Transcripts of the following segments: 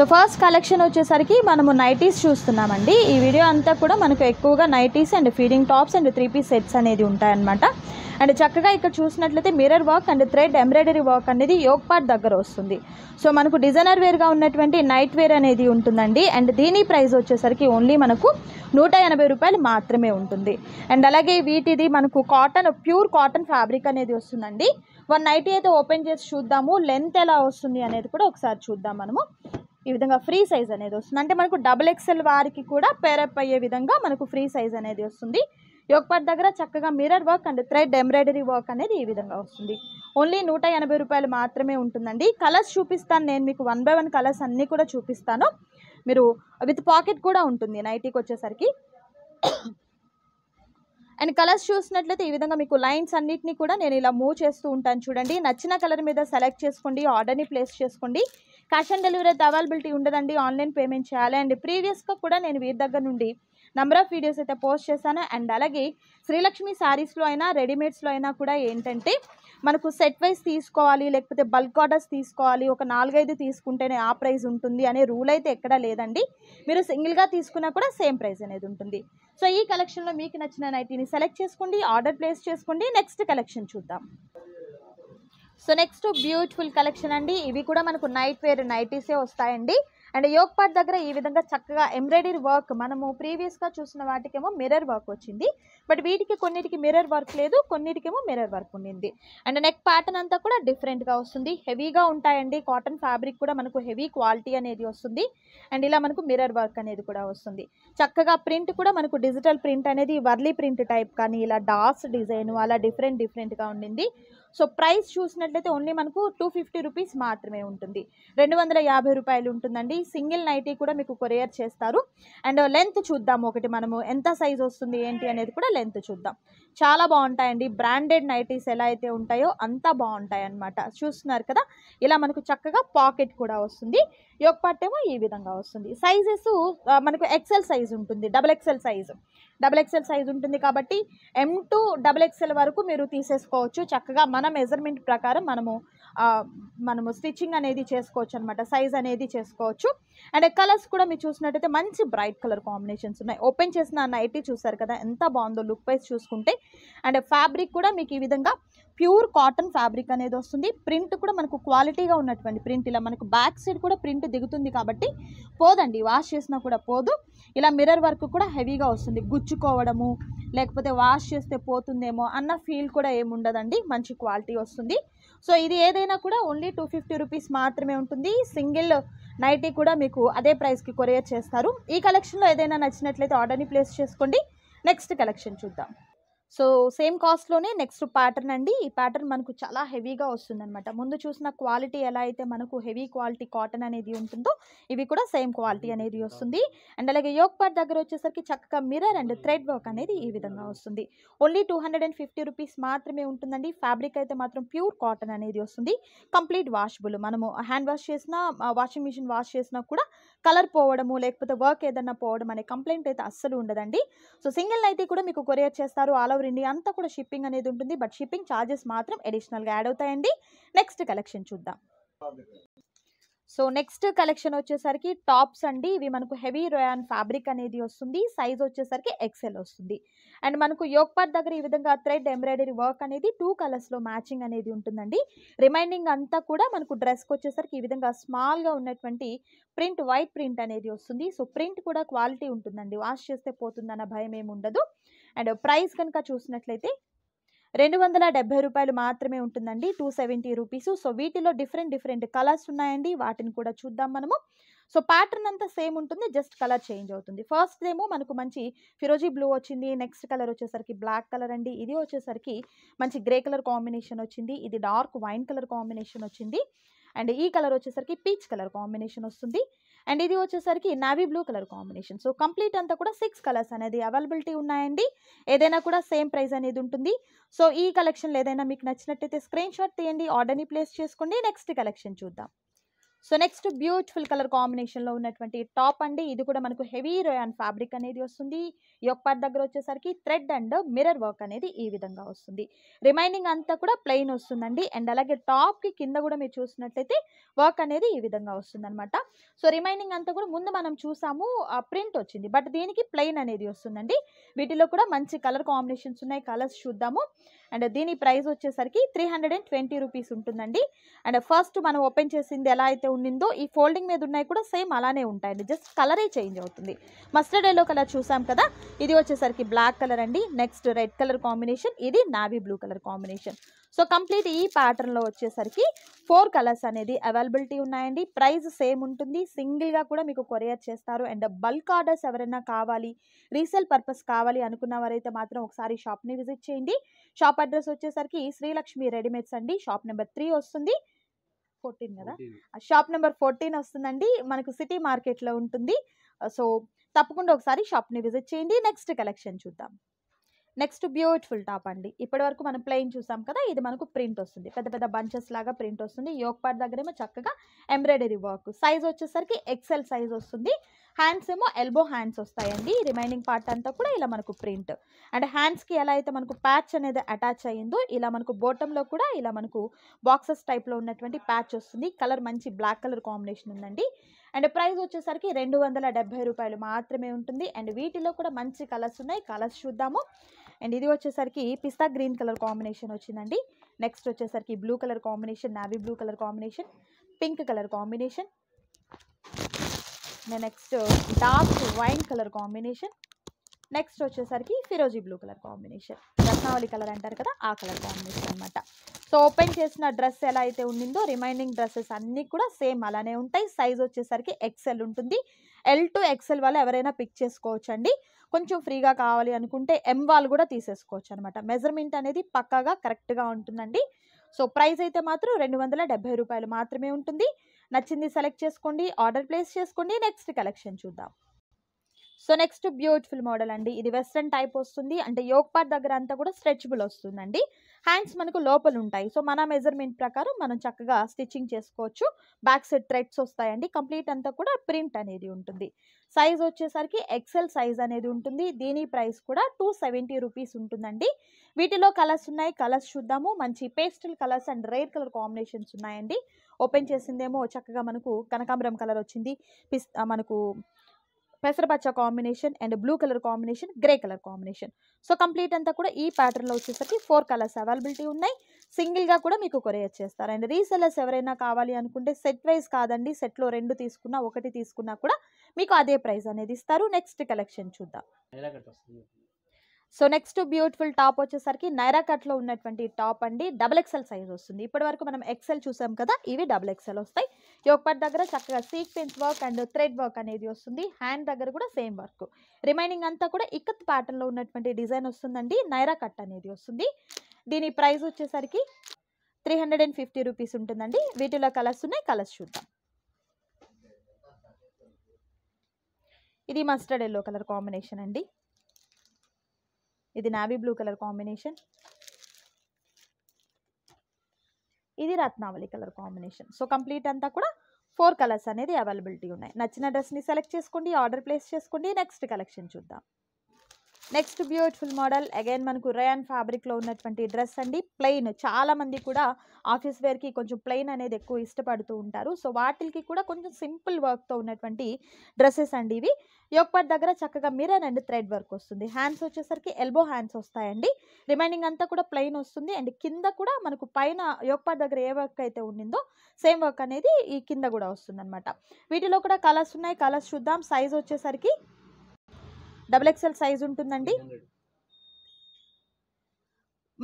So first collection వచ్చేసరికి మనము nighties చూస్తున్నామండి ఈ వీడియో అంతా కూడా మనకు ఎక్కువగా nighties and feeding tops and three piece sets అనేది ఉంటాయన్నమాట అండ్ చక్కగా ఇక్కడ చూసినట్లయితే mirror work and thread embroidery work అనేది యోగ్ పార్ట్ దగ్గర వస్తుంది సో మనకు డిజైనర్ వేర్గా ఉన్నటువంటి నైట్ వేర్ అనేది ఉంటుందండి అండ్ దీని ప్రైస్ వచ్చేసరికి ఓన్లీ మనకు నూట ఎనభై రూపాయలు మాత్రమే ఉంటుంది అండ్ అలాగే వీటిది మనకు కాటన్ ప్యూర్ కాటన్ ఫ్యాబ్రిక్ అనేది వస్తుందండి వన్ నైటీ అయితే ఓపెన్ చేసి చూద్దాము లెంత్ ఎలా వస్తుంది అనేది కూడా ఒకసారి చూద్దాం మనము ఈ విధంగా ఫ్రీ సైజ్ అనేది వస్తుంది అంటే మనకు డబుల్ ఎక్స్ఎల్ వారికి కూడా పేరప్ అయ్యే విధంగా మనకు ఫ్రీ సైజ్ అనేది వస్తుంది యోగపాట్ దగ్గర చక్కగా mirror work and thread embroidery work అనేది ఈ విధంగా వస్తుంది ఓన్లీ నూట ఎనభై రూపాయలు మాత్రమే ఉంటుందండి కలర్స్ చూపిస్తాను నేను మీకు వన్ బై వన్ కలర్స్ అన్నీ కూడా చూపిస్తాను మీరు విత్ పాకెట్ కూడా ఉంటుంది నైటీకి వచ్చేసరికి అండ్ కలర్స్ చూసినట్లయితే ఈ విధంగా మీకు లైన్స్ అన్నింటినీ కూడా నేను ఇలా మూవ్ చేస్తూ ఉంటాను చూడండి నచ్చిన కలర్ మీద సెలెక్ట్ చేసుకోండి ఆర్డర్ని ప్లేస్ చేసుకోండి క్యాష్ ఆన్ డెలివరీ అయితే అవైలబిలిటీ ఉండదండి ఆన్లైన్ పేమెంట్ చేయాలి అండ్ ప్రీవియస్గా కూడా నేను వీరి దగ్గర నుండి నెంబర్ ఆఫ్ వీడియోస్ అయితే పోస్ట్ చేశాను అండ్ అలాగే శ్రీలక్ష్మి శారీస్లో అయినా రెడీమేడ్స్లో అయినా కూడా ఏంటంటే మనకు సెట్ వైజ్ తీసుకోవాలి లేకపోతే బల్క్ ఆర్డర్స్ తీసుకోవాలి ఒక నాలుగైదు తీసుకుంటేనే ఆ ప్రైస్ ఉంటుంది అనే రూల్ అయితే ఎక్కడా లేదండి మీరు సింగిల్గా తీసుకున్నా కూడా సేమ్ ప్రైస్ అనేది ఉంటుంది సో ఈ కలెక్షన్లో మీకు నచ్చిన నైటీని సెలెక్ట్ చేసుకోండి ఆర్డర్ ప్లేస్ చేసుకోండి నెక్స్ట్ కలెక్షన్ చూద్దాం సో నెక్స్ట్ బ్యూటిఫుల్ కలెక్షన్ అండి ఇవి కూడా మనకు నైట్ వేర్ నైటీసే వస్తాయండి అండ్ యోగ్ పాట్ దగ్గర ఈ విధంగా చక్కగా ఎంబ్రాయిడరీ వర్క్ మనము ప్రీవియస్గా చూసిన వాటికేమో మిర్రర్ వర్క్ వచ్చింది బట్ వీటికి కొన్నిటికి మిర్రర్ వర్క్ లేదు కొన్నిటికేమో మిర్రర్ వర్క్ ఉండింది అండ్ నెక్ ప్యాటర్న్ అంతా కూడా డిఫరెంట్గా వస్తుంది హెవీగా ఉంటాయండి కాటన్ ఫ్యాబ్రిక్ కూడా మనకు హెవీ క్వాలిటీ అనేది వస్తుంది అండ్ ఇలా మనకు మిర్రర్ వర్క్ అనేది కూడా వస్తుంది చక్కగా ప్రింట్ కూడా మనకు డిజిటల్ ప్రింట్ అనేది వర్లీ ప్రింట్ టైప్ కానీ ఇలా డాస్ డిజైన్ అలా డిఫరెంట్ డిఫరెంట్గా ఉండింది సో ప్రైస్ చూసినట్లయితే ఓన్లీ మనకు టూ ఫిఫ్టీ రూపీస్ మాత్రమే ఉంటుంది రెండు వందల యాభై రూపాయలు ఉంటుందండి సింగిల్ నైటీ కూడా మీకు కొరియర్ చేస్తారు అండ్ లెంత్ చూద్దాము ఒకటి మనము ఎంత సైజ్ వస్తుంది ఏంటి అనేది కూడా లెంత్ చూద్దాం చాలా బాగుంటాయండి బ్రాండెడ్ నైటీస్ ఎలా అయితే ఉంటాయో అంతా బాగుంటాయి అనమాట చూస్తున్నారు కదా ఇలా మనకు చక్కగా పాకెట్ కూడా వస్తుంది యోగ పాటేమో ఈ విధంగా వస్తుంది సైజెస్ మనకు ఎక్సెల్ సైజ్ ఉంటుంది double XL size double XL size ఉంటుంది కాబట్టి ఎం టు డబుల్ ఎక్సెల్ వరకు మీరు తీసేసుకోవచ్చు చక్కగా మన మెజర్మెంట్ ప్రకారం మనము మనము స్టిచ్చింగ్ అనేది చేసుకోవచ్చు అనమాట సైజ్ అనేది చేసుకోవచ్చు అండ్ కలర్స్ కూడా మీరు చూసినట్టయితే మంచి బ్రైట్ కలర్ కాంబినేషన్స్ ఉన్నాయి ఓపెన్ చేసిన నైటీ చూసారు కదా ఎంత బాగుందో లుక్ వైజ్ చూసుకుంటే అండ్ ఫ్యాబ్రిక్ కూడా మీకు ఈ విధంగా ప్యూర్ కాటన్ ఫ్యాబ్రిక్ అనేది వస్తుంది ప్రింట్ కూడా మనకు క్వాలిటీగా ఉన్నటువంటి ప్రింట్ ఇలా మనకు బ్యాక్ సైడ్ కూడా ప్రింట్ దిగుతుంది కాబట్టి పోదండి వాష్ చేసినా కూడా పోదు ఇలా మిర్రర్ వర్క్ కూడా హెవీగా వస్తుంది గుచ్చుకోవడము లేకపోతే వాష్ చేస్తే పోతుందేమో అన్న ఫీల్ కూడా ఏముండదండి మంచి క్వాలిటీ వస్తుంది సో ఇది ఏదైనా కూడా ఓన్లీ టూ ఫిఫ్టీ రూపీస్ మాత్రమే ఉంటుంది సింగిల్ నైటీ కూడా మీకు అదే ప్రైస్కి కొరియర్ చేస్తారు ఈ కలెక్షన్లో ఏదైనా నచ్చినట్లయితే ఆర్డర్ని ప్లేస్ చేసుకోండి నెక్స్ట్ కలెక్షన్ చూద్దాం సో సేమ్ కాస్ట్లోనే నెక్స్ట్ ప్యాటర్న్ అండి ఈ ప్యాటర్న్ మనకు చాలా హెవీగా వస్తుందన్నమాట ముందు చూసిన క్వాలిటీ ఎలా అయితే మనకు హెవీ క్వాలిటీ కాటన్ అనేది ఉంటుందో ఇవి కూడా సేమ్ క్వాలిటీ అనేది వస్తుంది అండ్ అలాగే యోగ్ పార్ట్ దగ్గర వచ్చేసరికి చక్కగా మిర్రర్ అండ్ థ్రెడ్ వర్క్ అనేది ఈ విధంగా వస్తుంది only two hundred and fifty rupees మాత్రమే ఉంటుందండి ఫ్యాబ్రిక్ అయితే మాత్రం ప్యూర్ కాటన్ అనేది వస్తుంది కంప్లీట్ వాషబుల్ మనము హ్యాండ్ వాష్ చేసినా వాషింగ్ మిషన్ వాష్ చేసినా కూడా కలర్ పోవడము లేకపోతే వర్క్ ఏదన్నా పోవడం అనే కంప్లైంట్ అయితే అస్సలు ఉండదండి సో సింగిల్ అయితే కూడా మీకు కొరియర్ చేస్తారు ఆల్ ఆల్ ఇండియా అంతా కూడా షిప్పింగ్ అనేది ఉంటుంది బట్ షిప్పింగ్ ఛార్జెస్ మాత్రం అడిషనల్గా యాడ్ అవుతాయండి నెక్స్ట్ కలెక్షన్ చూద్దాం సో నెక్స్ట్ కలెక్షన్ వచ్చేసరికి టాప్స్ అండి ఇవి మనకు హెవీ రోయాన్ ఫ్యాబ్రిక్ అనేది వస్తుంది సైజ్ వచ్చేసరికి ఎక్సెల్ వస్తుంది అండ్ మనకు యోగ్ పార్ట్ దగ్గర ఈ విధంగా థ్రెడ్ ఎంబ్రాయిడరీ వర్క్ అనేది టూ కలర్స్లో మ్యాచింగ్ అనేది ఉంటుందండి రిమైనింగ్ అంతా కూడా మనకు డ్రెస్కి వచ్చేసరికి ఈ విధంగా స్మాల్గా ఉన్నటువంటి ప్రింట్ వైట్ ప్రింట్ అనేది వస్తుంది సో ప్రింట్ కూడా క్వాలిటీ ఉంటుందండి వాష్ చేస్తే పోతుందన్న భయం ఏమి ఉండదు అండ్ ప్రైస్ కనుక చూసినట్లయితే రెండు వందల డెబ్బై రూపాయలు మాత్రమే ఉంటుందండి టూ సెవెంటీ రూపీస్ సో వీటిలో డిఫరెంట్ డిఫరెంట్ కలర్స్ ఉన్నాయండి వాటిని కూడా చూద్దాం మనము సో ప్యాటర్న్ అంతా సేమ్ ఉంటుంది జస్ట్ కలర్ చేంజ్ అవుతుంది ఫస్ట్ ఏమో మనకు మంచి ఫిరోజీ బ్లూ వచ్చింది నెక్స్ట్ కలర్ వచ్చేసరికి బ్లాక్ కలర్ అండి ఇది వచ్చేసరికి మంచి గ్రే కలర్ కాంబినేషన్ వచ్చింది ఇది డార్క్ వైన్ కలర్ కాంబినేషన్ వచ్చింది అండ్ ఈ కలర్ వచ్చేసరికి పీచ్ కలర్ కాంబినేషన్ వస్తుంది అండ్ ఇది వచ్చేసరికి navy blue colour combination so complete అంతా కూడా సిక్స్ కలర్స్ అనేది అవైలబిలిటీ ఉన్నాయండి ఏదైనా కూడా సేమ్ ప్రైస్ అనేది ఉంటుంది సో ఈ కలెక్షన్లు ఏదైనా మీకు నచ్చినట్టయితే స్క్రీన్ షాట్ తీయండి ఆర్డర్ని ప్లేస్ చేసుకోండి నెక్స్ట్ కలెక్షన్ చూద్దాం సో నెక్స్ట్ బ్యూటిఫుల్ కలర్ కాంబినేషన్లో ఉన్నటువంటి టాప్ అండి ఇది కూడా మనకు హెవీ రోయాన్ ఫ్యాబ్రిక్ అనేది వస్తుంది యొక్క పార్ట్ దగ్గర వచ్చేసరికి థ్రెడ్ అండ్ మిరర్ వర్క్ అనేది ఈ విధంగా వస్తుంది రిమైనింగ్ అంతా కూడా ప్లెయిన్ వస్తుందండి అండ్ అలాగే టాప్కి కింద కూడా మీరు చూసినట్లయితే వర్క్ అనేది ఈ విధంగా వస్తుందన్నమాట సో రిమైనింగ్ అంతా కూడా ముందు మనం చూసాము ప్రింట్ వచ్చింది బట్ దీనికి ప్లెయిన్ అనేది వస్తుందండి వీటిలో కూడా మంచి కలర్ కాంబినేషన్స్ ఉన్నాయి కలర్స్ చూద్దాము అండ్ దీని ప్రైస్ వచ్చేసరికి three hundred and twenty rupees ఉంటుందండి అండ్ ఫస్ట్ మనం ఓపెన్ చేసింది ఎలా అయితే ఉండిందో ఈ ఫోల్డింగ్ మీద ఉన్నాయి కూడా సేమ్ అలానే ఉంటాయండి జస్ట్ కలరే చేంజ్ అవుతుంది మస్టర్డ్ ఎల్లో కలర్ చూసాం కదా ఇది వచ్చేసరికి బ్లాక్ కలర్ అండి నెక్స్ట్ రెడ్ కలర్ కాంబినేషన్ ఇది navy blue colour combination so complete ఈ ప్యాటర్న్లో వచ్చేసరికి ఫోర్ కలర్స్ అనేది అవైలబిలిటీ ఉన్నాయండి ప్రైస్ సేమ్ ఉంటుంది సింగిల్గా కూడా మీకు కొరియర్ చేస్తారు అండ్ బల్క్ ఆర్డర్స్ ఎవరైనా కావాలి రీసేల్ పర్పస్ కావాలి అనుకున్న వారైతే మాత్రం ఒకసారి షాప్ని విజిట్ చేయండి షాప్ అడ్రస్ వచ్చేసరికి శ్రీలక్ష్మి రెడీమేడ్స్ అండి షాప్ నెంబర్ త్రీ వస్తుంది ఫోర్టీన్ కదా షాప్ నెంబర్ ఫోర్టీన్ వస్తుందండి మనకు సిటీ మార్కెట్లో ఉంటుంది సో తప్పకుండా ఒకసారి షాప్ని విజిట్ చేయండి నెక్స్ట్ కలెక్షన్ చూద్దాం నెక్స్ట్ బ్యూటిఫుల్ టాప్ అండి ఇప్పటి వరకు మనం ప్లెయిన్ చూసాం కదా ఇది మనకు ప్రింట్ వస్తుంది పెద్ద పెద్ద బంచెస్ లాగా ప్రింట్ వస్తుంది యోక్ పార్ట్ దగ్గరేమో చక్కగా ఎంబ్రాయిడరీ వర్క్ సైజ్ వచ్చేసరికి ఎక్సెల్ సైజ్ వస్తుంది హ్యాండ్స్ ఏమో ఎల్బో హ్యాండ్స్ వస్తాయండి రిమైనింగ్ పార్ట్ అంతా కూడా ఇలా మనకు ప్రింట్ అండ్ హ్యాండ్స్కి ఎలా అయితే మనకు ప్యాచ్ అనేది అటాచ్ అయ్యిందో ఇలా మనకు బోటంలో కూడా ఇలా మనకు బాక్సెస్ టైప్లో ఉన్నటువంటి ప్యాచ్ వస్తుంది కలర్ మంచి బ్లాక్ కలర్ కాంబినేషన్ ఉందండి అండ్ ప్రైస్ వచ్చేసరికి రెండు వందల డెబ్బై రూపాయలు మాత్రమే ఉంటుంది అండ్ వీటిలో కూడా మంచి కలర్స్ ఉన్నాయి కలర్స్ చూద్దాము అండ్ ఇది వచ్చేసరికి పిస్తా గ్రీన్ కలర్ కాంబినేషన్ వచ్చిందండి నెక్స్ట్ వచ్చేసరికి blue colour combination navy blue colour combination pink colour combination next dark wine colour combination next వచ్చేసరికి ఫిరోజీ బ్లూ కలర్ కాంబినేషన్ రత్నావళి కలర్ అంటారు కదా ఆ కలర్ కాంబినేషన్ అనమాట సో ఓపెన్ చేసిన డ్రెస్ ఎలా అయితే ఉండిందో రిమైనింగ్ డ్రెస్సెస్ అన్నీ కూడా సేమ్ అలానే ఉంటాయి సైజ్ వచ్చేసరికి ఎక్సెల్ ఉంటుంది ఎల్ టు ఎక్సెల్ వాళ్ళు ఎవరైనా పిక్ చేసుకోవచ్చు అండి కొంచెం ఫ్రీగా కావాలి అనుకుంటే ఎం వాళ్ళు కూడా తీసేసుకోవచ్చు అనమాట మెజర్మెంట్ అనేది పక్కాగా కరెక్ట్గా ఉంటుందండి సో ప్రైస్ అయితే మాత్రం రెండు వందల డెబ్బై రూపాయలు మాత్రమే ఉంటుంది నచ్చింది సెలెక్ట్ చేసుకోండి ఆర్డర్ ప్లేస్ చేసుకోండి నెక్స్ట్ కలెక్షన్ చూద్దాం సో నెక్స్ట్ బ్యూటిఫుల్ మోడల్ అండి ఇది వెస్ట్రన్ టైప్ వస్తుంది అంటే యోగ్ పార్ట్ దగ్గర అంతా కూడా స్ట్రెచబుల్ వస్తుందండి హ్యాండ్స్ మనకు లోపల ఉంటాయి సో మన మెజర్మెంట్ ప్రకారం మనం చక్కగా స్టిచ్చింగ్ చేసుకోవచ్చు బ్యాక్ సైడ్ థ్రెడ్స్ వస్తాయండి కంప్లీట్ అంతా కూడా ప్రింట్ అనేది ఉంటుంది సైజ్ వచ్చేసరికి ఎక్సెల్ సైజ్ అనేది ఉంటుంది దీని ప్రైస్ కూడా టూ సెవెంటీ రూపీస్ ఉంటుందండి వీటిలో కలర్స్ ఉన్నాయి కలర్స్ చూద్దాము మంచి pastel colours and rare colour combinations ఉన్నాయండి ఓపెన్ చేసిందేమో చక్కగా మనకు కనకాంబరం కలర్ వచ్చింది పిస్ మనకు పెసరపచ్చ combination and blue colour combination grey colour combination so complete అంతా కూడా ఈ ప్యాటర్న్లో వచ్చేసరికి ఫోర్ కలర్స్ అవైలబిలిటీ ఉన్నాయి సింగిల్గా కూడా మీకు కొరియర్ చేస్తారు అండ్ రీసెలర్స్ ఎవరైనా కావాలి అనుకుంటే సెట్ వైజ్ కాదండి సెట్లో రెండు తీసుకున్నా ఒకటి తీసుకున్నా కూడా మీకు అదే ప్రైస్ అనేది ఇస్తారు నెక్స్ట్ కలెక్షన్ చూద్దాం సో నెక్స్ట్ బ్యూటిఫుల్ టాప్ వచ్చేసరికి నైరా కట్లో ఉన్నటువంటి టాప్ అండి డబుల్ ఎక్సెల్ సైజ్ వస్తుంది ఇప్పటి వరకు మనం ఎక్సెల్ చూసాం కదా ఇవి డబుల్ ఎక్సెల్ వస్తాయి యోగపాట్ దగ్గర చక్కగా sequence work and thread work అనేది వస్తుంది హ్యాండ్ దగ్గర కూడా సేమ్ వర్క్ రిమైనింగ్ అంతా కూడా ఇక్కత్ ప్యాటర్న్లో ఉన్నటువంటి డిజైన్ వస్తుందండి నైరా కట్ అనేది వస్తుంది దీని ప్రైస్ వచ్చేసరికి three hundred and fifty rupees ఉంటుందండి వీటిలో కలర్స్ ఉన్నాయి కలర్స్ చూద్దాం ఇది మస్టర్డ్ ఎల్లో కలర్ కాంబినేషన్ అండి ఇది నావీ బ్లూ కలర్ కాంబినేషన్ ఇది రత్నావళి కలర్ కాంబినేషన్ సో కంప్లీట్ అంతా కూడా ఫోర్ కలర్స్ అనేది అవైలబిలిటీ ఉన్నాయి నచ్చిన డ్రెస్ని సెలెక్ట్ చేసుకోండి ఆర్డర్ ప్లేస్ చేసుకోండి నెక్స్ట్ కలెక్షన్ చూద్దాం నెక్స్ట్ బ్యూటిఫుల్ మోడల్ అగైన్ మనకు రయాన్ ఫ్యాబ్రిక్లో ఉన్నటువంటి డ్రెస్ అండి ప్లెయిన్ చాలామంది కూడా ఆఫీస్ వేర్కి కొంచెం ప్లెయిన్ అనేది ఎక్కువ ఇష్టపడుతూ ఉంటారు సో వాటికి కూడా కొంచెం సింపుల్ వర్క్తో ఉన్నటువంటి డ్రెస్సెస్ అండి ఇవి యోక్పాట్ దగ్గర చక్కగా మిరన్ అండ్ థ్రెడ్ వర్క్ వస్తుంది హ్యాండ్స్ వచ్చేసరికి ఎల్బో హ్యాండ్స్ వస్తాయండి రిమైనింగ్ అంతా కూడా ప్లెయిన్ వస్తుంది అండ్ కింద కూడా మనకు పైన యోక్పాట్ దగ్గర ఏ వర్క్ అయితే ఉండిందో సేమ్ వర్క్ అనేది ఈ కింద కూడా వస్తుంది వీటిలో కూడా కలర్స్ ఉన్నాయి కలర్స్ చూద్దాం సైజ్ వచ్చేసరికి డబుల్ ఎక్స్ఎల్ సైజ్ ఉంటుందండి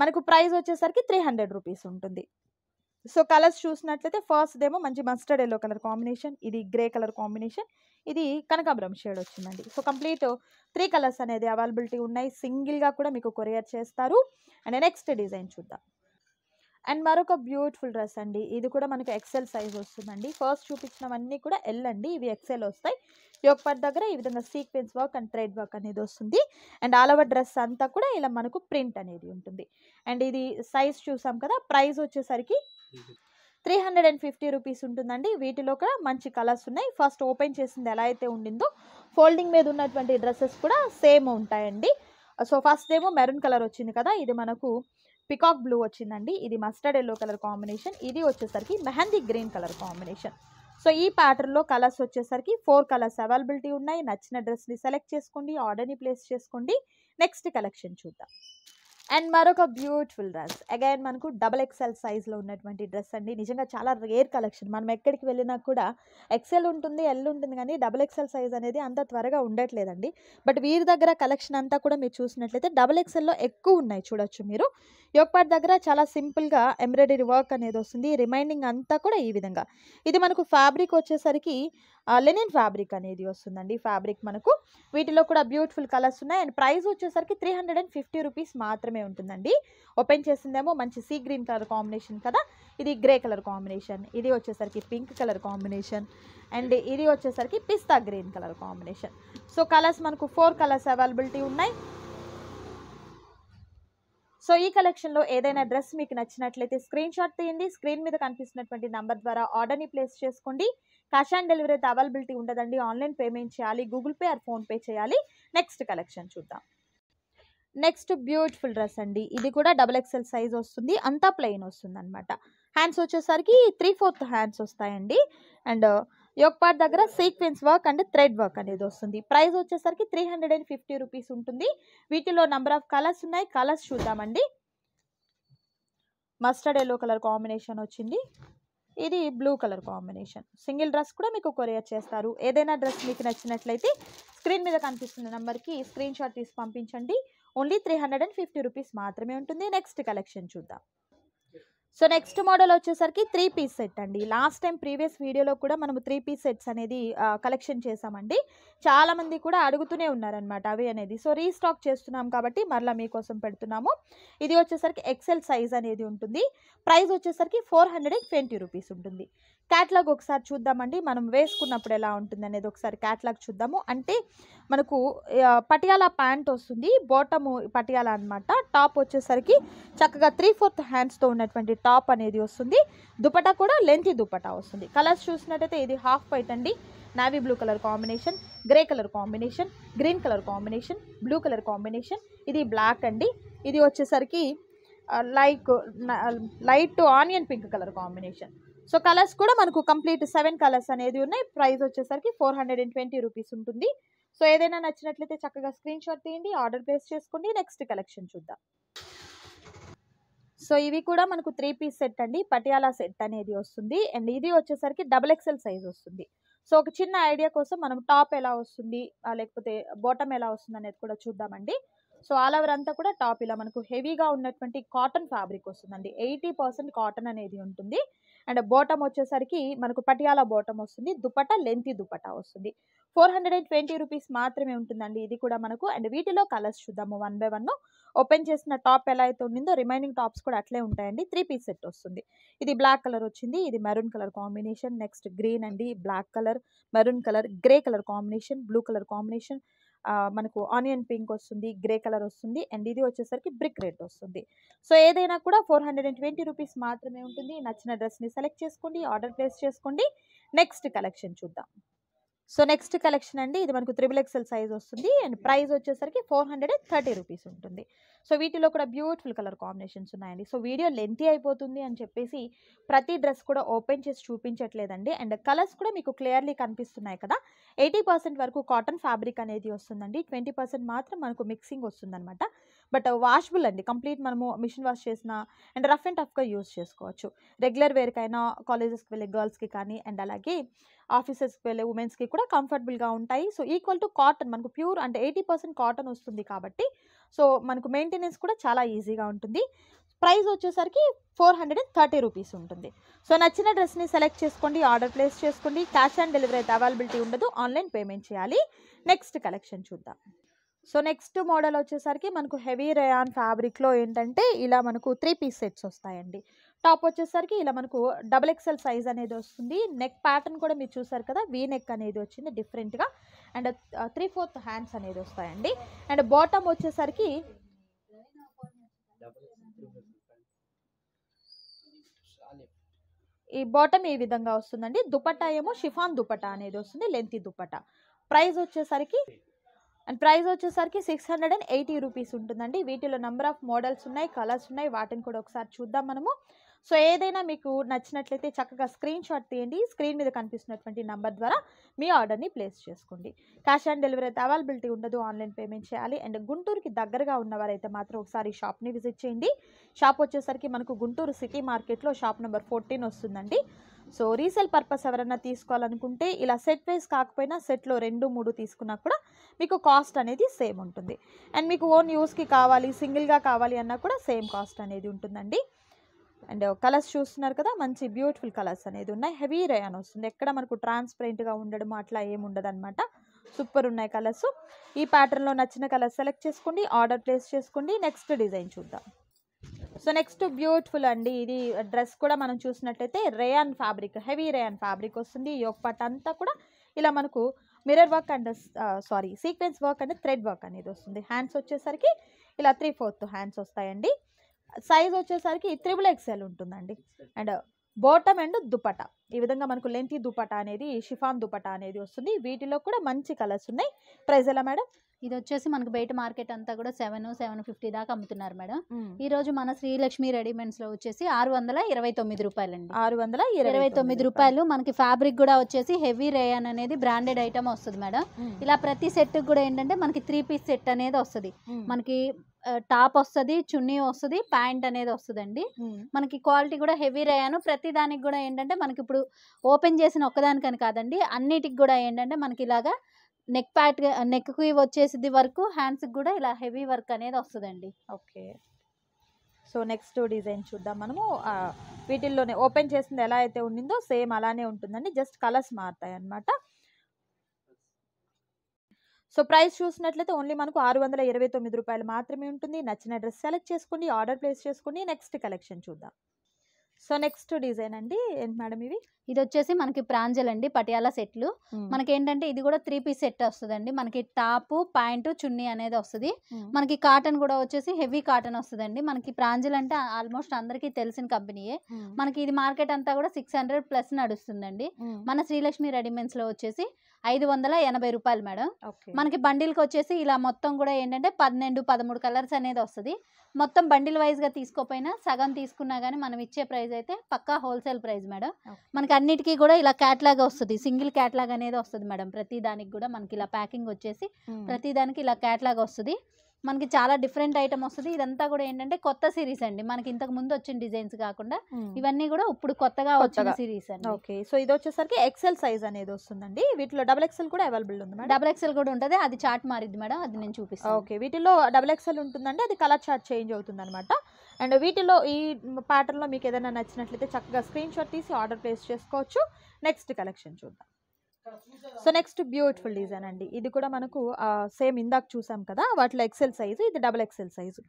మనకు ప్రైస్ వచ్చేసరికి త్రీ హండ్రెడ్ రూపీస్ ఉంటుంది సో కలర్స్ చూసినట్లయితే ఫస్ట్ ఏమో మంచి మస్టర్డ్ ఎల్లో కలర్ కాంబినేషన్ ఇది గ్రే కలర్ కాంబినేషన్ ఇది కనకాంబరం షేడ్ వచ్చిందండి సో కంప్లీట్ త్రీ కలర్స్ అనేది అవైలబిలిటీ ఉన్నాయి సింగిల్గా కూడా మీకు కొరియర్ చేస్తారు అండ్ నెక్స్ట్ డిజైన్ చూద్దాం అండ్ మరొక బ్యూటిఫుల్ డ్రెస్ అండి ఇది కూడా మనకు ఎక్సెల్ సైజ్ వస్తుందండి ఫస్ట్ చూపించినవన్నీ కూడా ఎల్ అండి ఇవి ఎక్సెల్ వస్తాయి యోగపాట్ దగ్గర ఈ విధంగా sequence work and thread work అనేది వస్తుంది అండ్ ఆల్ ఓవర్ డ్రెస్ అంతా కూడా ఇలా మనకు ప్రింట్ అనేది ఉంటుంది అండ్ ఇది సైజ్ చూసాం కదా ప్రైస్ వచ్చేసరికి three hundred and fifty rupees ఉంటుందండి వీటిలో కూడా మంచి కలర్స్ ఉన్నాయి ఫస్ట్ ఓపెన్ చేసింది ఎలా అయితే ఉండిందో ఫోల్డింగ్ మీద ఉన్నటువంటి డ్రెస్సెస్ కూడా సేమ్ ఉంటాయండి సో ఫస్ట్ ఏమో మెరూన్ కలర్ వచ్చింది కదా ఇది మనకు పికాక్ బ్లూ వచ్చిందండి ఇది మస్టర్డ్ ఎల్లో కలర్ కాంబినేషన్ ఇది వచ్చేసరికి mehndi green colour combination so ఈ ప్యాటర్న్లో కలర్స్ వచ్చేసరికి ఫోర్ కలర్స్ అవైలబిలిటీ ఉన్నాయి నచ్చిన డ్రెస్ని సెలెక్ట్ చేసుకోండి ఆర్డర్ని ప్లేస్ చేసుకోండి నెక్స్ట్ కలెక్షన్ చూద్దాం అండ్ మరొక బ్యూటిఫుల్ డ్రెస్ అగైన్ మనకు డబల్ ఎక్సెల్ సైజ్లో ఉన్నటువంటి డ్రెస్ అండి నిజంగా చాలా రేర్ కలెక్షన్ మనం ఎక్కడికి వెళ్ళినా కూడా ఎక్సెల్ ఉంటుంది ఎల్ ఉంటుంది కానీ డబల్ ఎక్సెల్ సైజ్ అనేది అంత త్వరగా ఉండట్లేదండి బట్ వీరి దగ్గర కలెక్షన్ అంతా కూడా మీరు చూసినట్లయితే డబల్ ఎక్సెల్లో ఎక్కువ ఉన్నాయి చూడొచ్చు మీరు యోగపాట్ దగ్గర చాలా సింపుల్గా ఎంబ్రాయిడరీ వర్క్ అనేది వస్తుంది రిమైండింగ్ అంతా కూడా ఈ విధంగా ఇది మనకు ఫ్యాబ్రిక్ వచ్చేసరికి లెనిన్ ఫ్యాబ్రిక్ అనేది వస్తుందండి ఫ్యాబ్రిక్ మనకు వీటిలో కూడా బ్యూటిఫుల్ కలర్స్ ఉన్నాయి అండ్ ప్రైస్ వచ్చేసరికి three hundred and fifty rupees మాత్రమే ఉంటుందండి ఓపెన్ చేసిందేమో మంచి సీ గ్రీన్ కలర్ కాంబినేషన్ కదా ఇది గ్రే కలర్ కాంబినేషన్ ఇది వచ్చేసరికి పింక్ కలర్ కాంబినేషన్ అండ్ ఇది వచ్చేసరికి పిస్తా green colour combination so colours మనకు ఫోర్ కలర్స్ అవైలబిలిటీ ఉన్నాయి సో ఈ కలెక్షన్లో ఏదైనా డ్రెస్ మీకు నచ్చినట్లయితే స్క్రీన్ షాట్ తీయండి స్క్రీన్ మీద కనిపిస్తున్నటువంటి నంబర్ ద్వారా ఆర్డర్ని ప్లేస్ చేసుకోండి క్యాష్ ఆన్ డెలివరీ అయితే అవైలబిలిటీ ఉండదండి ఆన్లైన్ పేమెంట్ చేయాలి గూగుల్ పే ఆర్ ఫోన్పే చేయాలి నెక్స్ట్ కలెక్షన్ చూద్దాం నెక్స్ట్ బ్యూటిఫుల్ డ్రెస్ అండి ఇది కూడా డబుల్ ఎక్స్ఎల్ సైజ్ వస్తుంది అంతా ప్లెయిన్ వస్తుంది అనమాట హ్యాండ్స్ వచ్చేసరికి త్రీ ఫోర్త్ హ్యాండ్స్ వస్తాయండి అండ్ యోగ్ పార్ట్ దగ్గర sequence work and thread work అనేది వస్తుంది ప్రైస్ వచ్చేసరికి three hundred and fifty rupees ఉంటుంది వీటిలో నంబర్ ఆఫ్ కలర్స్ ఉన్నాయి కలర్స్ చూద్దామండి మస్టర్డ్ ఎల్లో కలర్ కాంబినేషన్ వచ్చింది ఇది blue colour combination single dress కూడా మీకు కొరియర్ చేస్తారు ఏదైనా డ్రెస్ మీకు నచ్చినట్లయితే స్క్రీన్ మీద కనిపిస్తున్న నెంబర్కి స్క్రీన్ షాట్ తీసి పంపించండి only three hundred and fifty rupees మాత్రమే ఉంటుంది నెక్స్ట్ కలెక్షన్ చూద్దాం సో నెక్స్ట్ మోడల్ వచ్చేసరికి త్రీ పీస్ సెట్ అండి లాస్ట్ టైం ప్రీవియస్ వీడియోలో కూడా మనం త్రీ పీస్ సెట్స్ అనేది కలెక్షన్ చేసామండి చాలామంది కూడా అడుగుతూనే ఉన్నారనమాట అవి అనేది సో రీస్టాక్ చేస్తున్నాం కాబట్టి మరలా మీకోసం పెడుతున్నాము ఇది వచ్చేసరికి ఎక్సెల్ సైజ్ అనేది ఉంటుంది ప్రైస్ వచ్చేసరికి ఫోర్ హండ్రెడ్ ఉంటుంది క్యాట్లాగ్ ఒకసారి చూద్దామండి మనం వేసుకున్నప్పుడు ఎలా ఉంటుంది అనేది ఒకసారి క్యాట్లాగ్ చూద్దాము అంటే మనకు పటియాల ప్యాంట్ వస్తుంది బాటము పటియాల అనమాట టాప్ వచ్చేసరికి చక్కగా త్రీ ఫోర్త్ హ్యాండ్స్తో ఉన్నటువంటి టాప్ అనేది వస్తుంది దుపటా కూడా లెంత్ దుపటా వస్తుంది కలర్స్ చూసినట్టయితే ఇది హాఫ్ వైట్ అండి navy blue colour combination grey colour combination green colour combination blue colour combination ఇది బ్లాక్ అండి ఇది వచ్చేసరికి like light onion pink colour combination so colours కూడా మనకు కంప్లీట్ సెవెన్ కలర్స్ అనేది ఉన్నాయి ప్రైస్ వచ్చేసరికి four hundred and twenty rupees ఉంటుంది సో ఏదైనా నచ్చినట్లయితే చక్కగా స్క్రీన్ షాట్ తీయండి ఆర్డర్ ప్లేస్ చేసుకోండి నెక్స్ట్ కలెక్షన్ చూద్దాం సో ఇవి కూడా మనకు త్రీ పీస్ సెట్ అండి పటియాలా సెట్ అనేది వస్తుంది అండ్ ఇది వచ్చేసరికి డబుల్ ఎక్సెల్ సైజ్ వస్తుంది సో ఒక చిన్న ఐడియా కోసం మనం టాప్ ఎలా వస్తుంది లేకపోతే బాటమ్ ఎలా వస్తుంది అనేది కూడా చూద్దామండి సో ఆల్ ఓవర్ అంతా కూడా టాప్ ఇలా మనకు హెవీగా ఉన్నటువంటి కాటన్ ఫ్యాబ్రిక్ వస్తుందండి ఎయిటీ కాటన్ అనేది ఉంటుంది అండ్ బోటమ్ వచ్చేసరికి మనకు పటియాలా బాటమ్ వస్తుంది దుపట లెంతి దుపట వస్తుంది four hundred and twenty rupees మాత్రమే ఉంటుందండి ఇది కూడా మనకు అండ్ వీటిలో కలర్స్ చూద్దాము వన్ బై వన్ ఓపెన్ చేసిన టాప్ ఎలా అయితే ఉండిందో రిమైనింగ్ టాప్స్ కూడా అట్లే ఉంటాయండి త్రీ పీస్ సెట్ వస్తుంది ఇది బ్లాక్ కలర్ వచ్చింది ఇది maroon colour combination next green అండి black colour maroon colour grey colour combination blue colour combination మనకు ఆనియన్ పింక్ వస్తుంది గ్రే కలర్ వస్తుంది అండ్ ఇది వచ్చేసరికి బ్రిక్ రెడ్ వస్తుంది సో ఏదైనా కూడా four hundred and twenty rupees మాత్రమే ఉంటుంది నచ్చిన డ్రెస్ని సెలెక్ట్ చేసుకోండి ఆర్డర్ ప్లేస్ చేసుకోండి నెక్స్ట్ కలెక్షన్ చూద్దాం సో నెక్స్ట్ కలెక్షన్ అండి ఇది మనకు త్రిబుల్ ఎక్సెల్ సైజ్ వస్తుంది అండ్ ప్రైస్ వచ్చేసరికి four hundred and thirty rupees ఉంటుంది సో వీటిలో కూడా బ్యూటిఫుల్ కలర్ కాంబినేషన్స్ ఉన్నాయండి సో వీడియో లెంతీ అయిపోతుంది అని చెప్పేసి ప్రతి డ్రెస్ కూడా ఓపెన్ చేసి చూపించట్లేదండి అండ్ కలర్స్ కూడా మీకు క్లియర్లీ కనిపిస్తున్నాయి కదా ఎయిటీ పర్సెంట్ వరకు కాటన్ ఫ్యాబ్రిక్ అనేది వస్తుందండి ట్వంటీ పర్సెంట్ మాత్రం మనకు మిక్సింగ్ వస్తుందన్నమాట బట్ వాష్బుల్ అండి కంప్లీట్ మనము మిషన్ వాష్ చేసిన అండ్ రఫ్ అండ్ టఫ్గా యూస్ చేసుకోవచ్చు రెగ్యులర్ వేర్కైనా కాలేజెస్కి వెళ్ళే గర్ల్స్కి కానీ అండ్ అలాగే ఆఫీసెస్కి వెళ్ళే ఉమెన్స్కి కూడా కంఫర్టబుల్గా ఉంటాయి సో ఈక్వల్ టు కాటన్ మనకు ప్యూర్ అంటే ఎయిటీ పర్సెంట్ కాటన్ వస్తుంది కాబట్టి సో మనకు మెయింటెనెన్స్ కూడా చాలా ఈజీగా ఉంటుంది ప్రైస్ వచ్చేసరికి four hundred and thirty rupees ఉంటుంది సో నచ్చిన డ్రెస్ని సెలెక్ట్ చేసుకోండి ఆర్డర్ ప్లేస్ చేసుకోండి క్యాష్ ఆన్ డెలివరీ అయితే అవైలబిలిటీ ఉండదు ఆన్లైన్ పేమెంట్ చేయాలి నెక్స్ట్ కలెక్షన్ చూద్దాం సో నెక్స్ట్ మోడల్ వచ్చేసరికి మనకు హెవీ రయాన్ ఫ్యాబ్రిక్లో ఏంటంటే ఇలా మనకు త్రీ పీస్ సెట్స్ వస్తాయండి టాప్ వచ్చేసరికి ఇలా మనకు డబుల్ ఎక్సెల్ సైజ్ అనేది వస్తుంది నెక్ ప్యాటర్న్ కూడా మీరు చూసారు కదా వీ నెక్ అనేది వచ్చింది డిఫరెంట్గా అండ్ త్రీ ఫోర్త్ హ్యాండ్స్ అనేది వస్తాయండి అండ్ బాటమ్ వచ్చేసరికి ఈ బాటమ్ ఈ విధంగా వస్తుందండి దుపట్టా ఏమో షిఫాన్ దుపట్టా అనేది వస్తుంది లెంతీ దుపట్టా ప్రైస్ వచ్చేసరికి అండ్ ప్రైస్ వచ్చేసరికి six hundred and eighty rupees ఉంటుందండి వీటిలో నెంబర్ ఆఫ్ మోడల్స్ ఉన్నాయి కలర్స్ ఉన్నాయి వాటిని కూడా ఒకసారి చూద్దాం మనము సో ఏదైనా మీకు నచ్చినట్లయితే చక్కగా స్క్రీన్ షాట్ తీయండి స్క్రీన్ మీద కనిపిస్తున్నటువంటి నెంబర్ ద్వారా మీ ఆర్డర్ని ప్లేస్ చేసుకోండి క్యాష్ ఆన్ డెలివరీ అయితే అవైలబిలిటీ ఉండదు ఆన్లైన్ పేమెంట్ చేయాలి అండ్ గుంటూరుకి దగ్గరగా ఉన్నవారైతే మాత్రం ఒకసారి షాప్ని విజిట్ చేయండి షాప్ వచ్చేసరికి మనకు గుంటూరు సిటీ మార్కెట్లో షాప్ నెంబర్ ఫోర్టీన్ వస్తుందండి సో రీసేల్ పర్పస్ ఎవరైనా తీసుకోవాలనుకుంటే ఇలా సెట్ వైజ్ కాకపోయినా సెట్లో రెండు మూడు తీసుకున్నా కూడా మీకు కాస్ట్ అనేది సేమ్ ఉంటుంది అండ్ మీకు ఓన్ యూస్కి కావాలి సింగిల్గా కావాలి అన్నా కూడా సేమ్ కాస్ట్ అనేది ఉంటుందండి అండ్ కలర్స్ చూస్తున్నారు కదా మంచి బ్యూటిఫుల్ కలర్స్ అనేది ఉన్నాయి హెవీ అని వస్తుంది ఎక్కడ మనకు ట్రాన్స్పరెంట్గా ఉండడం అట్లా ఏమి ఉండదు అనమాట సూపర్ ఉన్నాయి కలర్స్ ఈ ప్యాటర్న్లో నచ్చిన కలర్ సెలెక్ట్ చేసుకోండి ఆర్డర్ ప్లేస్ చేసుకోండి నెక్స్ట్ డిజైన్ చూద్దాం సో నెక్స్ట్ బ్యూటిఫుల్ అండి ఇది డ్రెస్ కూడా మనం చూసినట్లయితే rayon fabric heavy rayon fabric వస్తుంది ఈ పట్ అంతా కూడా ఇలా మనకు mirror work and sorry sequence work and thread work అనేది వస్తుంది హ్యాండ్స్ వచ్చేసరికి ఇలా త్రీ ఫోర్త్ హ్యాండ్స్ వస్తాయండి సైజ్ వచ్చేసరికి త్రిబుల్ ఎక్స్ఎల్ ఉంటుందండి అండ్ బోటమ్ అండ్ దుపట ఈ విధంగా మనకు లెంతీ దుపట అనేది షిఫాన్ దుపట అనేది వస్తుంది వీటిలో కూడా మంచి కలర్స్ ఉన్నాయి ప్రైజ్ ఎలా మేడం ఇది వచ్చేసి మనకు బయట మార్కెట్ అంతా కూడా సెవెన్ సెవెన్ ఫిఫ్టీ దాకా అమ్ముతున్నారు మేడం ఈ రోజు మన శ్రీలక్ష్మి రెడీమేడ్స్ లో వచ్చేసి ఆరు వందల ఇరవై తొమ్మిది రూపాయలు అండి ఆరు వందల ఇరవై తొమ్మిది రూపాయలు మనకి ఫ్యాబ్రిక్ కూడా వచ్చేసి హెవీ రేయన్ అనేది బ్రాండెడ్ ఐటమ్ వస్తుంది మేడం ఇలా ప్రతి సెట్ కూడా ఏంటంటే మనకి త్రీ పీస్ సెట్ అనేది వస్తుంది మనకి టాప్ వస్తుంది చున్నీ వస్తుంది ప్యాంట్ అనేది వస్తుందండి మనకి క్వాలిటీ కూడా హెవీ రేయాను ప్రతి దానికి కూడా ఏంటంటే మనకి ఇప్పుడు ఓపెన్ చేసిన ఒక్కదానికని కాదండి అన్నిటికి కూడా ఏంటంటే మనకి ఇలాగా నెక్ ప్యాట్ నెక్కి వచ్చేసింది వరకు హ్యాండ్స్కి కూడా ఇలా హెవీ వర్క్ అనేది వస్తుందండి ఓకే సో నెక్స్ట్ డిజైన్ చూద్దాం మనము వీటిల్లోనే ఓపెన్ చేసింది ఎలా అయితే ఉండిందో సేమ్ అలానే ఉంటుందండి జస్ట్ కలర్స్ మారుతాయి అనమాట సో ప్రైస్ చూసినట్లయితే ఓన్లీ మనకు ఆరు వందల ఇరవై తొమ్మిది రూపాయలు మాత్రమే ఉంటుంది నచ్చిన డ్రెస్ సెలెక్ట్ చేసుకోండి ఆర్డర్ ప్లేస్ చేసుకోండి నెక్స్ట్ కలెక్షన్ చూద్దాం సో నెక్స్ట్ డిజైన్ అండి మేడం ఇవి ఇది వచ్చేసి మనకి ప్రాంజల్ అండి పటియాలా సెట్లు మనకి ఏంటంటే ఇది కూడా త్రీ పీస్ సెట్ వస్తుందండి మనకి టాప్ ప్యాంటు చున్నీ అనేది వస్తుంది మనకి కాటన్ కూడా వచ్చేసి హెవీ కాటన్ వస్తుందండి మనకి ప్రాంజల్ అంటే ఆల్మోస్ట్ అందరికీ తెలిసిన కంపెనీయే మనకి ఇది మార్కెట్ అంతా కూడా సిక్స్ హండ్రెడ్ ప్లస్ నడుస్తుందండి మన శ్రీలక్ష్మి రెడీమేడ్స్ లో వచ్చేసి ఐదు వందల ఎనభై రూపాయలు మేడం మనకి బండిల్కి వచ్చేసి ఇలా మొత్తం కూడా ఏంటంటే పన్నెండు పదమూడు కలర్స్ అనేది వస్తుంది మొత్తం బండిల్ వైజ్గా తీసుకోపోయినా సగం తీసుకున్నా కానీ మనం ఇచ్చే ప్రైస్ ప్రైస్ అయితే పక్కా హోల్సేల్ ప్రైస్ మేడం మనకి అన్నిటికీ కూడా ఇలా క్యాట్లాగ్ వస్తుంది సింగిల్ క్యాట్లాగ్ అనేది వస్తుంది మేడం ప్రతి దానికి కూడా మనకి ఇలా ప్యాకింగ్ వచ్చేసి ప్రతి దానికి ఇలా క్యాట్లాగ్ వస్తుంది మనకి చాలా డిఫరెంట్ ఐటమ్ వస్తుంది ఇదంతా కూడా ఏంటంటే కొత్త సిరీస్ అండి మనకి ఇంతకు ముందు వచ్చిన డిజైన్స్ కాకుండా ఇవన్నీ కూడా ఇప్పుడు కొత్తగా వచ్చిన సిరీస్ అండి ఓకే సో ఇది వచ్చేసరికి ఎక్సెల్ సైజ్ అనేది వస్తుందండి వీటిలో డబుల్ ఎక్సెల్ కూడా అవైలబుల్ ఉంది మేడం డబుల్ ఎక్సెల్ కూడా ఉంటుంది అది చార్ట్ మారింది మేడం అది నేను చూపిస్తాను ఓకే వీటిలో డబుల్ ఎక్సెల్ ఉంటుందండి అది కలర్ చార్ట్ చేంజ్ అవుతుంది అనమాట అండ్ వీటిలో ఈ ప్యాటర్న్లో మీకు ఏదైనా నచ్చినట్లయితే చక్కగా స్క్రీన్ షాట్ తీసి ఆర్డర్ ప్లేస్ చేసుకోవచ్చు నెక్స్ట్ కలెక్షన్ చూద్దాం సో నెక్స్ట్ బ్యూటిఫుల్ డిజైన్ అండి ఇది కూడా మనకు సేమ్ ఇందాక చూసాం కదా వాటిలో ఎక్సెల్ సైజు ఇది డబుల్ ఎక్సెల్ సైజు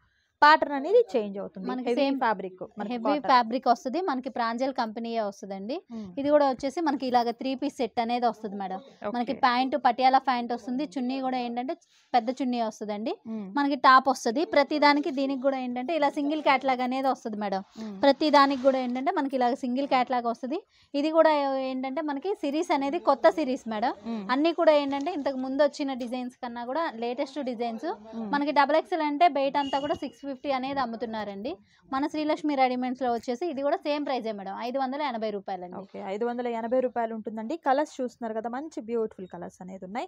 ప్యాటర్న్ అనేది చేంజ్ అవుతుంది మనకి సేమ్ ఫ్యాబ్రిక్ హెవీ ఫ్యాబ్రిక్ వస్తుంది మనకి ప్రాంజల్ కంపెనీ వస్తుందండి ఇది కూడా వచ్చేసి మనకి ఇలాగ త్రీ పీస్ సెట్ అనేది వస్తుంది మేడం మనకి ప్యాంట్ పటియాల ప్యాంట్ వస్తుంది చున్నీ కూడా ఏంటంటే పెద్ద చున్నీ వస్తుందండి hmm. మనకి టాప్ వస్తుంది ప్రతి దానికి దీనికి కూడా ఏంటంటే ఇలా సింగిల్ క్యాట్లాగ్ అనేది వస్తుంది మేడం hmm. ప్రతి దానికి కూడా ఏంటంటే మనకి ఇలాగ సింగిల్ క్యాట్లాగ్ వస్తుంది ఇది కూడా ఏంటంటే మనకి సిరీస్ అనేది కొత్త సిరీస్ మేడం hmm. అన్ని కూడా ఏంటంటే ఇంతకు ముందు వచ్చిన డిజైన్స్ కన్నా కూడా లేటెస్ట్ డిజైన్స్ మనకి డబల్ ఎక్స్ఎల్ అంటే బయట అంతా కూడా సిక్స్ ఫిఫ్టీ అనేది అమ్ముతున్నారండి మన శ్రీలక్ష్మి లో వచ్చేసి ఇది కూడా సేమ్ ప్రైజే మేడం ఐదు వందల ఎనభై రూపాయలండి ఓకే ఐదు వందల ఎనభై రూపాయలు ఉంటుందండి కలర్స్ చూస్తున్నారు కదా మంచి బ్యూటిఫుల్ కలర్స్ అనేది ఉన్నాయి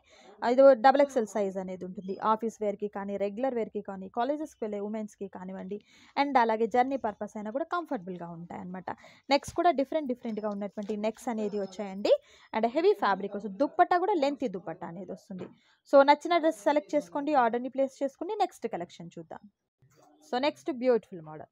ఐదు డబుల్ ఎక్సెల్ సైజ్ అనేది ఉంటుంది ఆఫీస్ వేర్కి కానీ రెగ్యులర్ వేర్కి కానీ కాలేజెస్కి వెళ్ళే ఉమెన్స్కి కానివ్వండి అండ్ అలాగే జర్నీ పర్పస్ అయినా కూడా కంఫర్టబుల్గా ఉంటాయి అనమాట నెక్స్ట్ కూడా డిఫరెంట్ డిఫరెంట్గా ఉన్నటువంటి నెక్స్ అనేది వచ్చాయండి అండ్ హెవీ ఫ్యాబ్రిక్ వస్తుంది దుప్పట్టా కూడా లెంతీ దుప్పట్టా అనేది వస్తుంది సో నచ్చిన డ్రెస్ సెలెక్ట్ చేసుకోండి ఆర్డర్ని ప్లేస్ చేసుకోండి నెక్స్ట్ కలెక్షన్ చూద్దాం సో నెక్స్ట్ బ్యూటిఫుల్ మోడల్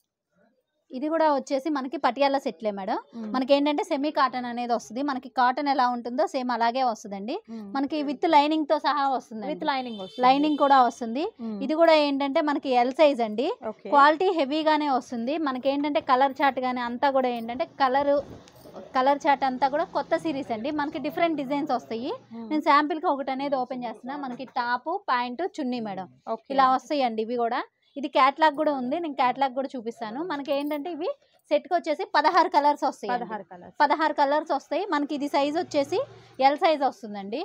ఇది కూడా వచ్చేసి మనకి పటియాల సెట్లే మేడం మనకి ఏంటంటే సెమీ కాటన్ అనేది వస్తుంది మనకి కాటన్ ఎలా ఉంటుందో సేమ్ అలాగే వస్తుందండి మనకి విత్ లైనింగ్ తో సహా వస్తుంది విత్ లైనింగ్ లైనింగ్ కూడా వస్తుంది ఇది కూడా ఏంటంటే మనకి ఎల్ సైజ్ అండి క్వాలిటీ హెవీగానే వస్తుంది మనకి ఏంటంటే కలర్ చాట్ గానీ అంతా కూడా ఏంటంటే కలర్ కలర్ చాట్ అంతా కూడా కొత్త సిరీస్ అండి మనకి డిఫరెంట్ డిజైన్స్ వస్తాయి నేను శాంపిల్ కి ఒకటి అనేది ఓపెన్ చేస్తున్నా మనకి టాప్ ప్యాంటు చున్నీ మేడం ఇలా వస్తాయి అండి ఇవి కూడా ఇది క్యాట్లాగ్ కూడా ఉంది నేను క్యాట్లాగ్ కూడా చూపిస్తాను మనకి ఏంటంటే ఇవి సెట్ కి వచ్చేసి పదహారు కలర్స్ వస్తాయి పదహారు కలర్స్ పదహారు కలర్స్ వస్తాయి మనకి ఇది సైజ్ వచ్చేసి ఎల్ సైజ్ వస్తుందండి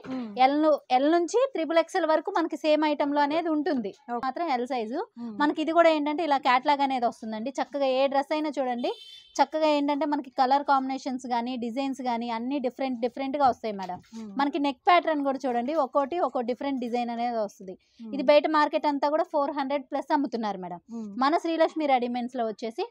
ఎల్ ఎల్ నుంచి త్రిబుల్ ఎక్స్ఎల్ వరకు మనకి సేమ్ ఐటమ్ లో అనేది ఉంటుంది మాత్రం ఎల్ సైజు మనకి ఇది కూడా ఏంటంటే ఇలా క్యాట్లాగ్ అనేది వస్తుందండి చక్కగా ఏ డ్రెస్ అయినా చూడండి చక్కగా ఏంటంటే మనకి కలర్ కాంబినేషన్స్ కానీ డిజైన్స్ కానీ అన్ని డిఫరెంట్ డిఫరెంట్ గా వస్తాయి మేడం మనకి నెక్ ప్యాటర్న్ కూడా చూడండి ఒక్కోటి ఒక్కో డిఫరెంట్ డిజైన్ అనేది వస్తుంది ఇది బయట మార్కెట్ అంతా కూడా ఫోర్ హండ్రెడ్ ప్లస్ అమ్ముతున్నారు మేడం మన శ్రీలక్ష్మి రెడీమేడ్స్ లో వచ్చేసి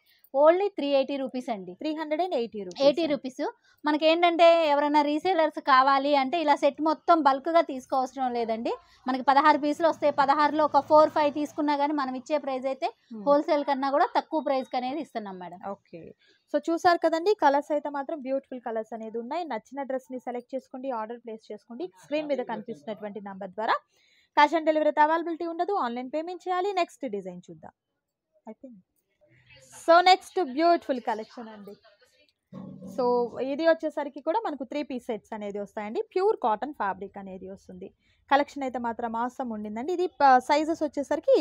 ఓన్లీ త్రీ ఎయిటీ రూపీస్ అండి three hundred and eighty rupees eighty rupees మనకేంటంటే ఎవరైనా రీసేలర్స్ కావాలి అంటే ఇలా సెట్ మొత్తం బల్క్గా తీసుకోవసరం లేదండి మనకి పదహారు పీసులు వస్తే పదహారులో ఒక ఫోర్ ఫైవ్ తీసుకున్నా కానీ మనం ఇచ్చే ప్రైస్ అయితే హోల్సేల్ కన్నా కూడా తక్కువ ప్రైస్కి అనేది ఇస్తున్నాం మేడం ఓకే సో చూసారు కదండి కలర్స్ అయితే మాత్రం బ్యూటిఫుల్ కలర్స్ అనేది ఉన్నాయి నచ్చిన డ్రెస్ని సెలెక్ట్ చేసుకోండి ఆర్డర్ ప్లేస్ చేసుకోండి స్క్రీన్ మీద కనిపిస్తున్నటువంటి నెంబర్ ద్వారా క్యాష్ ఆన్ డెలివరీ అవైలబిలిటీ ఉండదు ఆన్లైన్ పేమెంట్ చేయాలి నెక్స్ట్ డిజైన్ చూద్దాం think so next beautiful collection అండి సో ఇది వచ్చేసరికి కూడా మనకు త్రీ పీస్ సెట్స్ అనేది వస్తాయండి ప్యూర్ కాటన్ ఫ్యాబ్రిక్ అనేది వస్తుంది కలెక్షన్ అయితే మాత్రం మాసం ఉండిందండి ఇది సైజెస్ వచ్చేసరికి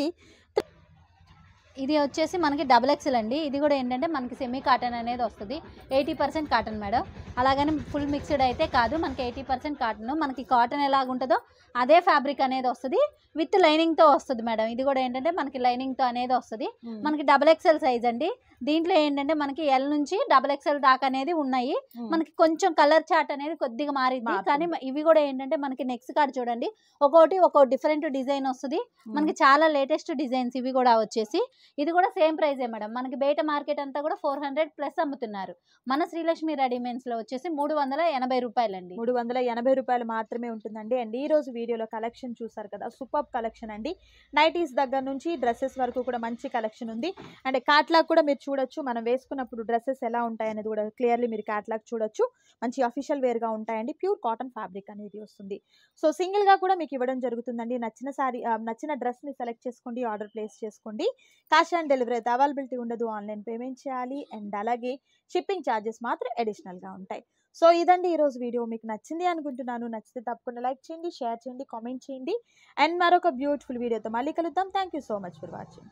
ఇది వచ్చేసి మనకి డబుల్ ఎక్సెల్ అండి ఇది కూడా ఏంటంటే మనకి సెమీ కాటన్ అనేది వస్తుంది ఎయిటీ పర్సెంట్ కాటన్ మేడం అలాగని ఫుల్ మిక్స్డ్ అయితే కాదు మనకి ఎయిటీ పర్సెంట్ కాటన్ మనకి కాటన్ ఎలాగుంటుందో అదే ఫ్యాబ్రిక్ అనేది వస్తుంది విత్ లైనింగ్తో వస్తుంది మేడం ఇది కూడా ఏంటంటే మనకి లైనింగ్తో అనేది వస్తుంది hmm. మనకి డబుల్ ఎక్సెల్ సైజ్ అండి దీంట్లో ఏంటంటే మనకి ఎల్ నుంచి డబల్ ఎక్స్ఎల్ దాకా అనేది ఉన్నాయి hmm. మనకి కొంచెం కలర్ చాట్ అనేది కొద్దిగా మారింది కానీ ఇవి కూడా ఏంటంటే మనకి నెక్స్ట్ కార్డ్ చూడండి ఒక్కొక్కటి ఒక్కో డిఫరెంట్ డిజైన్ వస్తుంది hmm. మనకి చాలా లేటెస్ట్ డిజైన్స్ ఇవి కూడా వచ్చేసి ఇది కూడా సేమ్ ప్రైజే మేడం మనకి బయట మార్కెట్ అంతా కూడా ఫోర్ హండ్రెడ్ ప్లస్ అమ్ముతున్నారు మన శ్రీలక్ష్మి రెడీమేడ్స్ లో వచ్చేసి మూడు వందల ఎనభై రూపాయలండి మూడు వందల ఎనభై రూపాయలు మాత్రమే ఉంటుందండి అండ్ ఈ రోజు వీడియోలో కలెక్షన్ చూసారు కదా సూపర్ కలెక్షన్ అండి నైటీస్ దగ్గర నుంచి డ్రెస్సెస్ వరకు కూడా మంచి కలెక్షన్ ఉంది అండ్ కాట్లాగ్ కూడా మీరు చూడొచ్చు మనం వేసుకున్నప్పుడు డ్రెస్సెస్ ఎలా అనేది కూడా క్లియర్లీ మీరు క్యాటలాగ్ చూడొచ్చు మంచి అఫీషియల్ వేర్గా ఉంటాయండి ప్యూర్ కాటన్ ఫ్యాబ్రిక్ అనేది వస్తుంది సో సింగిల్గా కూడా మీకు ఇవ్వడం జరుగుతుందండి నచ్చిన సారీ నచ్చిన డ్రెస్ని సెలెక్ట్ చేసుకోండి ఆర్డర్ ప్లేస్ చేసుకోండి క్యాష్ ఆన్ డెలివరీ అయితే అవైలబిలిటీ ఉండదు ఆన్లైన్ పేమెంట్ చేయాలి అండ్ అలాగే షిప్పింగ్ ఛార్జెస్ మాత్రం అడిషనల్గా ఉంటాయి సో ఇదండి ఈరోజు వీడియో మీకు నచ్చింది అనుకుంటున్నాను నచ్చితే తప్పకుండా లైక్ చేయండి షేర్ చేయండి కామెంట్ చేయండి అండ్ మరొక బ్యూటిఫుల్ వీడియోతో మళ్ళీ కలుద్దాం thank so much for watching